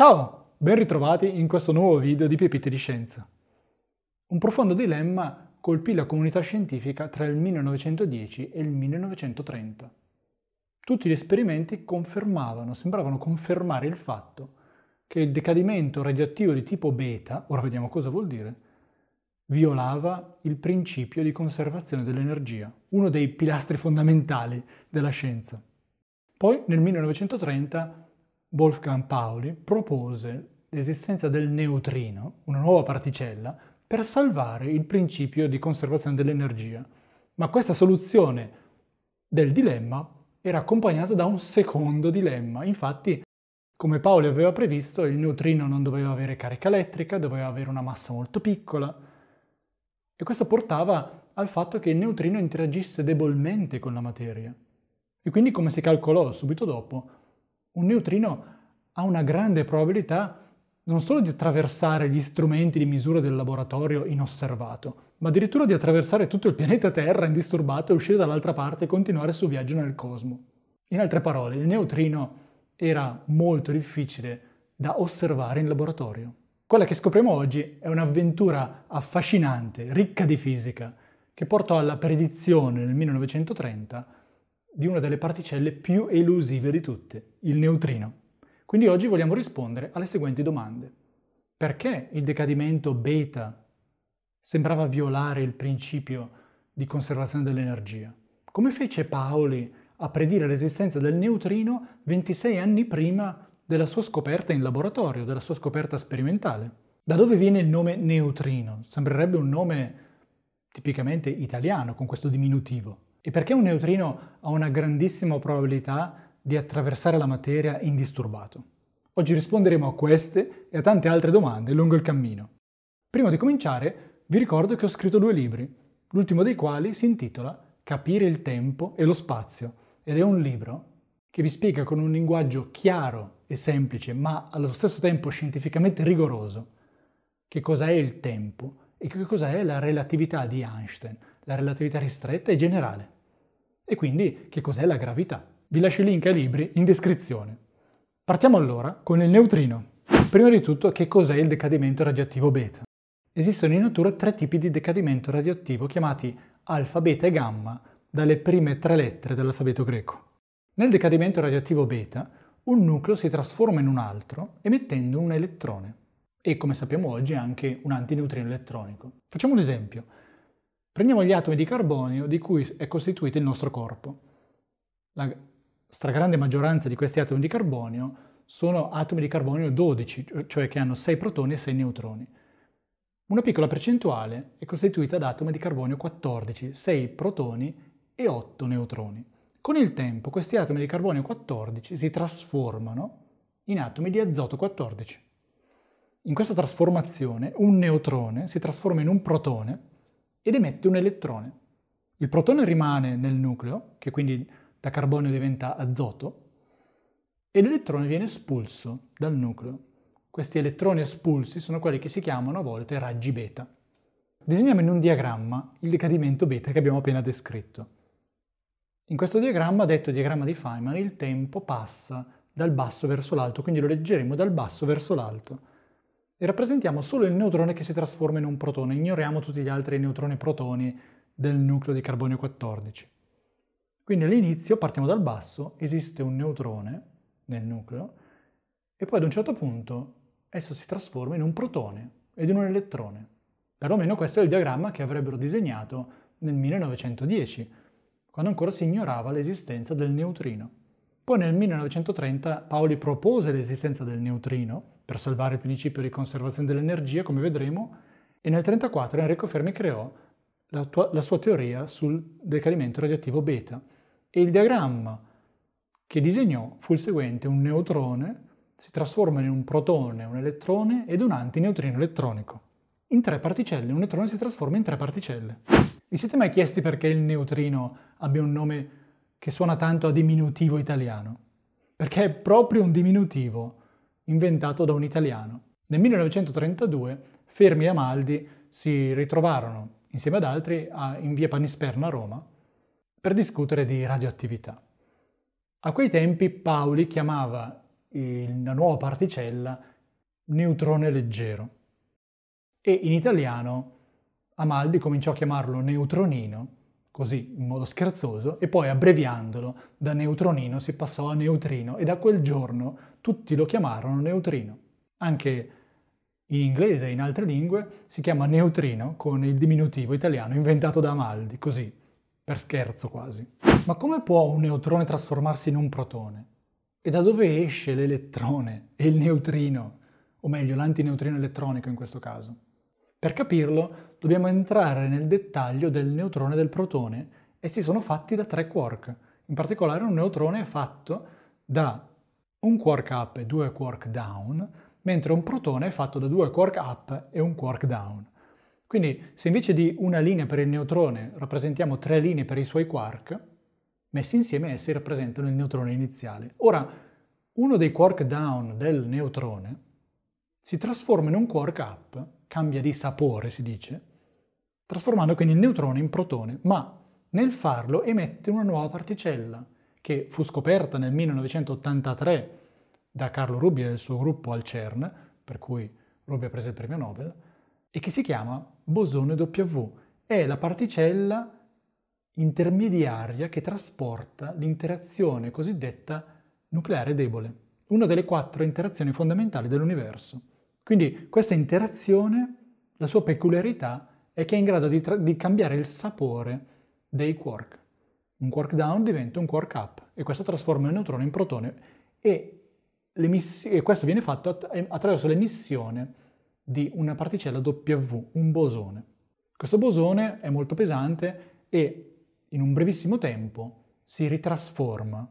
Ciao, ben ritrovati in questo nuovo video di Pepite di Scienza. Un profondo dilemma colpì la comunità scientifica tra il 1910 e il 1930. Tutti gli esperimenti confermavano, sembravano confermare il fatto che il decadimento radioattivo di tipo beta, ora vediamo cosa vuol dire, violava il principio di conservazione dell'energia, uno dei pilastri fondamentali della scienza. Poi nel 1930 Wolfgang Pauli propose l'esistenza del neutrino, una nuova particella, per salvare il principio di conservazione dell'energia. Ma questa soluzione del dilemma era accompagnata da un secondo dilemma. Infatti, come Pauli aveva previsto, il neutrino non doveva avere carica elettrica, doveva avere una massa molto piccola. E questo portava al fatto che il neutrino interagisse debolmente con la materia. E quindi, come si calcolò subito dopo, un neutrino ha una grande probabilità non solo di attraversare gli strumenti di misura del laboratorio inosservato, ma addirittura di attraversare tutto il pianeta Terra indisturbato e uscire dall'altra parte e continuare il suo viaggio nel cosmo. In altre parole, il neutrino era molto difficile da osservare in laboratorio. Quella che scopriamo oggi è un'avventura affascinante, ricca di fisica, che portò alla predizione nel 1930 di una delle particelle più elusive di tutte, il neutrino. Quindi oggi vogliamo rispondere alle seguenti domande. Perché il decadimento beta sembrava violare il principio di conservazione dell'energia? Come fece Paoli a predire l'esistenza del neutrino 26 anni prima della sua scoperta in laboratorio, della sua scoperta sperimentale? Da dove viene il nome neutrino? Sembrerebbe un nome tipicamente italiano, con questo diminutivo. E perché un neutrino ha una grandissima probabilità di attraversare la materia indisturbato? Oggi risponderemo a queste e a tante altre domande lungo il cammino. Prima di cominciare, vi ricordo che ho scritto due libri, l'ultimo dei quali si intitola Capire il tempo e lo spazio ed è un libro che vi spiega con un linguaggio chiaro e semplice, ma allo stesso tempo scientificamente rigoroso, che cosa è il tempo e che cosa è la relatività di Einstein, la relatività ristretta è generale. E quindi che cos'è la gravità? Vi lascio i link ai libri in descrizione. Partiamo allora con il neutrino. Prima di tutto che cos'è il decadimento radioattivo beta? Esistono in natura tre tipi di decadimento radioattivo chiamati alfa, beta e gamma dalle prime tre lettere dell'alfabeto greco. Nel decadimento radioattivo beta un nucleo si trasforma in un altro emettendo un elettrone e come sappiamo oggi anche un antineutrino elettronico. Facciamo un esempio. Prendiamo gli atomi di carbonio di cui è costituito il nostro corpo. La stragrande maggioranza di questi atomi di carbonio sono atomi di carbonio 12, cioè, cioè che hanno 6 protoni e 6 neutroni. Una piccola percentuale è costituita da atomi di carbonio 14, 6 protoni e 8 neutroni. Con il tempo questi atomi di carbonio 14 si trasformano in atomi di azoto 14. In questa trasformazione un neutrone si trasforma in un protone ed emette un elettrone. Il protone rimane nel nucleo, che quindi da carbonio diventa azoto, e l'elettrone viene espulso dal nucleo. Questi elettroni espulsi sono quelli che si chiamano a volte raggi beta. Disegniamo in un diagramma il decadimento beta che abbiamo appena descritto. In questo diagramma, detto diagramma di Feynman, il tempo passa dal basso verso l'alto, quindi lo leggeremo dal basso verso l'alto e rappresentiamo solo il neutrone che si trasforma in un protone, ignoriamo tutti gli altri neutroni-protoni e del nucleo di carbonio 14. Quindi all'inizio, partiamo dal basso, esiste un neutrone nel nucleo e poi ad un certo punto esso si trasforma in un protone ed in un elettrone. Perlomeno questo è il diagramma che avrebbero disegnato nel 1910, quando ancora si ignorava l'esistenza del neutrino. Poi nel 1930 Pauli propose l'esistenza del neutrino per salvare il principio di conservazione dell'energia, come vedremo, e nel 1934 Enrico Fermi creò la, tua, la sua teoria sul decadimento radioattivo beta e il diagramma che disegnò fu il seguente, un neutrone si trasforma in un protone, un elettrone ed un antineutrino elettronico. In tre particelle, un neutrone si trasforma in tre particelle. Vi siete mai chiesti perché il neutrino abbia un nome che suona tanto a diminutivo italiano? Perché è proprio un diminutivo inventato da un italiano. Nel 1932 Fermi e Amaldi si ritrovarono, insieme ad altri, in via Panisperna a Roma, per discutere di radioattività. A quei tempi Pauli chiamava la nuova particella neutrone leggero e in italiano Amaldi cominciò a chiamarlo neutronino, così in modo scherzoso, e poi abbreviandolo da neutronino si passò a neutrino e da quel giorno tutti lo chiamarono neutrino. Anche in inglese e in altre lingue si chiama neutrino con il diminutivo italiano inventato da Amaldi, così, per scherzo quasi. Ma come può un neutrone trasformarsi in un protone? E da dove esce l'elettrone e il neutrino, o meglio l'antineutrino elettronico in questo caso? Per capirlo dobbiamo entrare nel dettaglio del neutrone e del protone essi sono fatti da tre quark. In particolare un neutrone è fatto da un quark up e due quark down, mentre un protone è fatto da due quark up e un quark down. Quindi se invece di una linea per il neutrone rappresentiamo tre linee per i suoi quark, messi insieme essi rappresentano il neutrone iniziale. Ora, uno dei quark down del neutrone si trasforma in un quark up, cambia di sapore si dice, trasformando quindi il neutrone in protone, ma nel farlo emette una nuova particella, che fu scoperta nel 1983 da Carlo Rubbia e il suo gruppo al CERN, per cui Rubbia prese il premio Nobel, e che si chiama bosone W. È la particella intermediaria che trasporta l'interazione cosiddetta nucleare debole, una delle quattro interazioni fondamentali dell'universo. Quindi questa interazione, la sua peculiarità è che è in grado di, tra- di cambiare il sapore dei quark. Un quark down diventa un quark up e questo trasforma il neutrone in protone e, e questo viene fatto att attraverso l'emissione di una particella W, un bosone. Questo bosone è molto pesante e in un brevissimo tempo si ritrasforma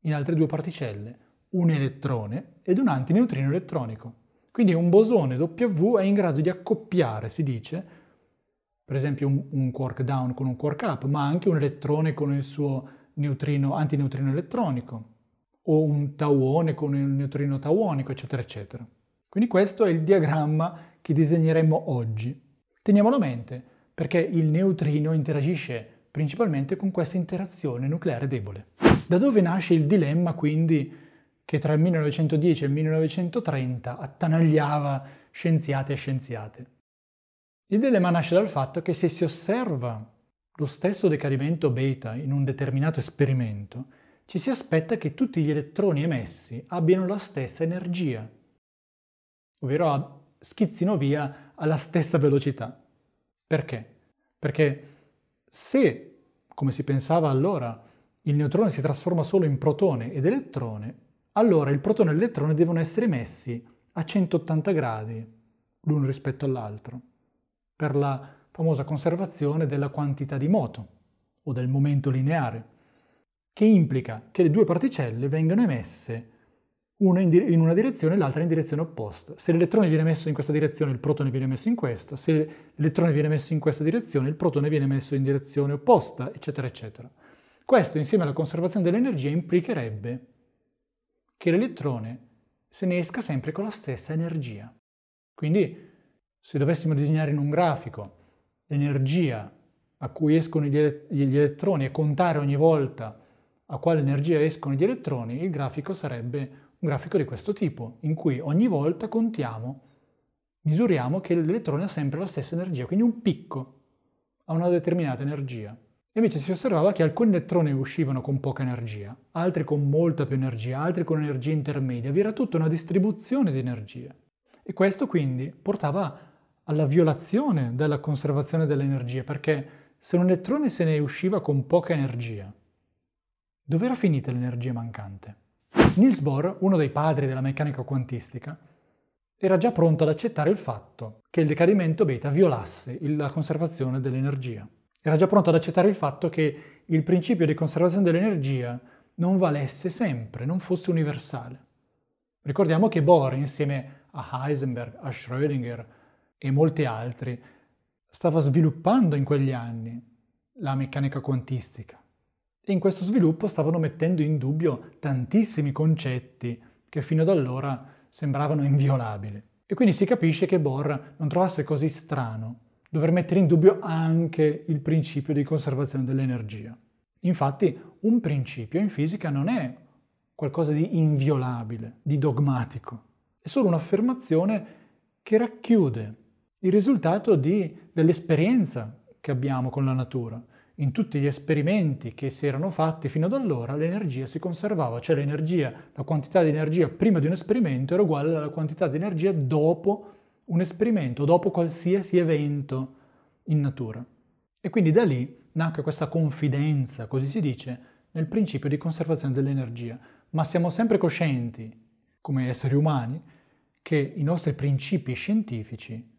in altre due particelle, un elettrone ed un antineutrino elettronico. Quindi un bosone W è in grado di accoppiare, si dice, per esempio un, un quark down con un quark up, ma anche un elettrone con il suo neutrino, antineutrino elettronico, o un tauone con il neutrino tauonico, eccetera, eccetera. Quindi questo è il diagramma che disegneremo oggi. Teniamolo a mente, perché il neutrino interagisce principalmente con questa interazione nucleare debole. Da dove nasce il dilemma, quindi, che tra il 1910 e il 1930 attanagliava scienziati e scienziate? Il dilemma nasce dal fatto che se si osserva lo stesso decadimento beta in un determinato esperimento, ci si aspetta che tutti gli elettroni emessi abbiano la stessa energia, ovvero schizzino via alla stessa velocità. Perché? Perché se, come si pensava allora, il neutrone si trasforma solo in protone ed elettrone, allora il protone e l'elettrone devono essere messi a 180 gradi l'uno rispetto all'altro per la famosa conservazione della quantità di moto o del momento lineare, che implica che le due particelle vengano emesse una in, una direzione e l'altra in direzione opposta. Se l'elettrone viene messo in questa direzione, il protone viene messo in questa, se l'elettrone viene messo in questa direzione, il protone viene messo in direzione opposta, eccetera, eccetera. Questo, insieme alla conservazione dell'energia, implicherebbe che l'elettrone se ne esca sempre con la stessa energia. Quindi se dovessimo disegnare in un grafico l'energia a cui escono gli, elettroni e contare ogni volta a quale energia escono gli elettroni, il grafico sarebbe un grafico di questo tipo, in cui ogni volta contiamo, misuriamo che l'elettrone ha sempre la stessa energia, quindi un picco a una determinata energia. invece si osservava che alcuni elettroni uscivano con poca energia, altri con molta più energia, altri con energia intermedia, vi era tutta una distribuzione di energia. E questo quindi portava alla violazione della conservazione dell'energia, perché se un elettrone se ne usciva con poca energia, dove era finita l'energia mancante? Niels Bohr, uno dei padri della meccanica quantistica, era già pronto ad accettare il fatto che il decadimento beta violasse la conservazione dell'energia. Era già pronto ad accettare il fatto che il principio di conservazione dell'energia non valesse sempre, non fosse universale. Ricordiamo che Bohr, insieme a Heisenberg, a Schrödinger, e molti altri, stava sviluppando in quegli anni la meccanica quantistica. E in questo sviluppo stavano mettendo in dubbio tantissimi concetti che fino ad allora sembravano inviolabili. E quindi si capisce che Bohr non trovasse così strano dover mettere in dubbio anche il principio di conservazione dell'energia. Infatti, un principio in fisica non è qualcosa di inviolabile, di dogmatico, è solo un'affermazione che racchiude il risultato di, dell'esperienza che abbiamo con la natura. In tutti gli esperimenti che si erano fatti fino ad allora l'energia si conservava, cioè l'energia, la quantità di energia prima di un esperimento era uguale alla quantità di energia dopo un esperimento, dopo qualsiasi evento in natura. E quindi da lì nacque questa confidenza, così si dice, nel principio di conservazione dell'energia. Ma siamo sempre coscienti, come esseri umani, che i nostri principi scientifici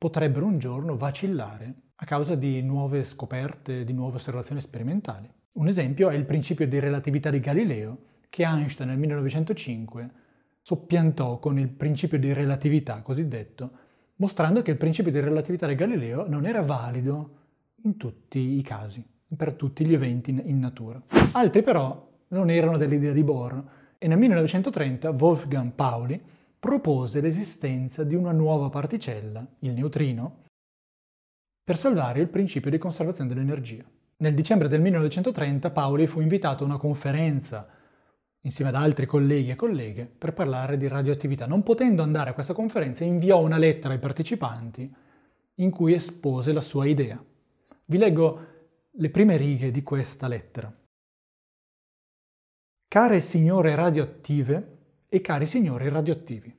potrebbero un giorno vacillare a causa di nuove scoperte, di nuove osservazioni sperimentali. Un esempio è il principio di relatività di Galileo che Einstein nel 1905 soppiantò con il principio di relatività cosiddetto, mostrando che il principio di relatività di Galileo non era valido in tutti i casi, per tutti gli eventi in natura. Altri però non erano dell'idea di Bohr e nel 1930 Wolfgang Pauli propose l'esistenza di una nuova particella, il neutrino, per salvare il principio di conservazione dell'energia. Nel dicembre del 1930 Pauli fu invitato a una conferenza insieme ad altri colleghi e colleghe per parlare di radioattività. Non potendo andare a questa conferenza inviò una lettera ai partecipanti in cui espose la sua idea. Vi leggo le prime righe di questa lettera. Care signore radioattive, e cari signori radioattivi.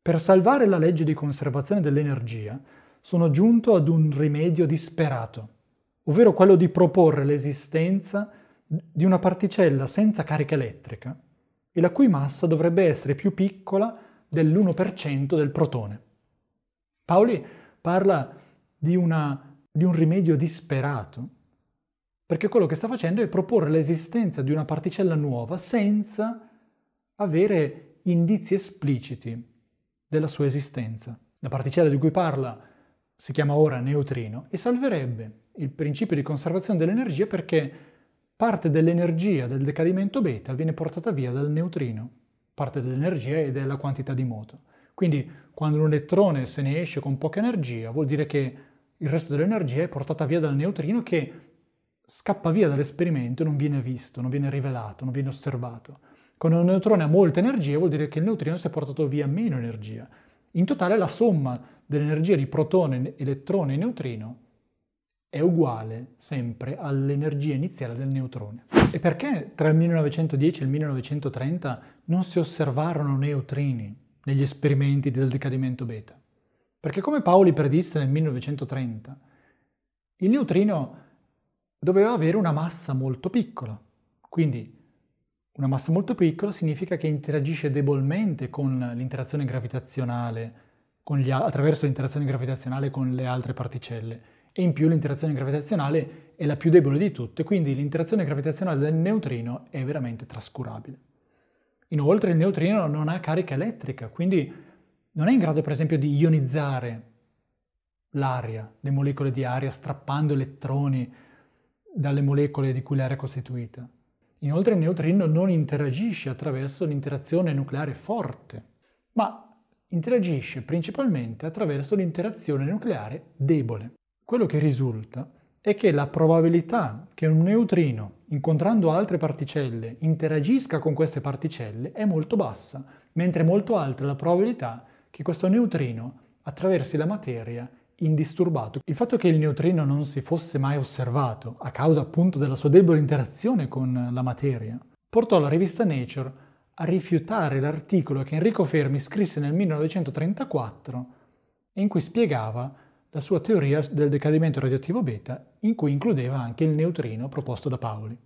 Per salvare la legge di conservazione dell'energia sono giunto ad un rimedio disperato, ovvero quello di proporre l'esistenza di una particella senza carica elettrica e la cui massa dovrebbe essere più piccola dell'1% del protone. Paoli parla di, una, di un rimedio disperato perché quello che sta facendo è proporre l'esistenza di una particella nuova senza avere indizi espliciti della sua esistenza. La particella di cui parla si chiama ora neutrino e salverebbe il principio di conservazione dell'energia perché parte dell'energia del decadimento beta viene portata via dal neutrino, parte dell'energia e della quantità di moto. Quindi quando un elettrone se ne esce con poca energia vuol dire che il resto dell'energia è portata via dal neutrino che scappa via dall'esperimento e non viene visto, non viene rivelato, non viene osservato. Quando un neutrone ha molta energia vuol dire che il neutrino si è portato via meno energia. In totale la somma dell'energia di protone, elettrone e neutrino è uguale sempre all'energia iniziale del neutrone. E perché tra il 1910 e il 1930 non si osservarono neutrini negli esperimenti del decadimento beta? Perché come Pauli predisse nel 1930, il neutrino doveva avere una massa molto piccola, quindi una massa molto piccola significa che interagisce debolmente con l'interazione gravitazionale, con a- attraverso l'interazione gravitazionale con le altre particelle. E in più l'interazione gravitazionale è la più debole di tutte, quindi l'interazione gravitazionale del neutrino è veramente trascurabile. Inoltre il neutrino non ha carica elettrica, quindi non è in grado per esempio di ionizzare l'aria, le molecole di aria, strappando elettroni dalle molecole di cui l'aria è costituita. Inoltre il neutrino non interagisce attraverso l'interazione nucleare forte, ma interagisce principalmente attraverso l'interazione nucleare debole. Quello che risulta è che la probabilità che un neutrino, incontrando altre particelle, interagisca con queste particelle è molto bassa, mentre è molto alta la probabilità che questo neutrino attraversi la materia indisturbato. Il fatto che il neutrino non si fosse mai osservato, a causa appunto della sua debole interazione con la materia, portò la rivista Nature a rifiutare l'articolo che Enrico Fermi scrisse nel 1934 in cui spiegava la sua teoria del decadimento radioattivo beta, in cui includeva anche il neutrino proposto da Pauli.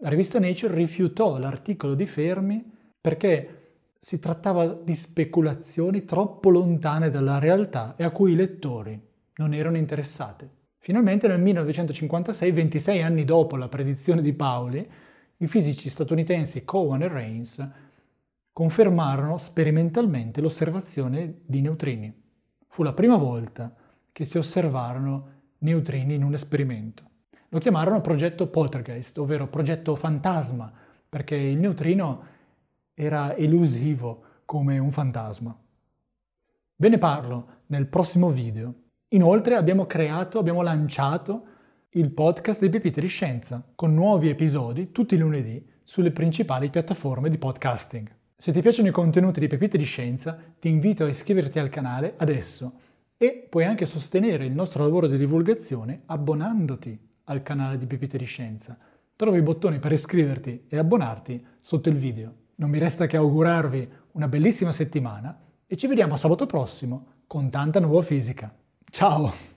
La rivista Nature rifiutò l'articolo di Fermi perché si trattava di speculazioni troppo lontane dalla realtà e a cui i lettori non erano interessati. Finalmente nel 1956, 26 anni dopo la predizione di Pauli, i fisici statunitensi Cowan e Reins confermarono sperimentalmente l'osservazione di neutrini. Fu la prima volta che si osservarono neutrini in un esperimento. Lo chiamarono progetto poltergeist, ovvero progetto fantasma, perché il neutrino era elusivo come un fantasma. Ve ne parlo nel prossimo video. Inoltre abbiamo creato, abbiamo lanciato il podcast dei Pepite di Scienza, con nuovi episodi tutti i lunedì sulle principali piattaforme di podcasting. Se ti piacciono i contenuti di Pepite di Scienza, ti invito a iscriverti al canale adesso e puoi anche sostenere il nostro lavoro di divulgazione abbonandoti al canale di Pepite di Scienza. Trovi i bottoni per iscriverti e abbonarti sotto il video. Non mi resta che augurarvi una bellissima settimana e ci vediamo sabato prossimo con tanta nuova fisica. Ciao!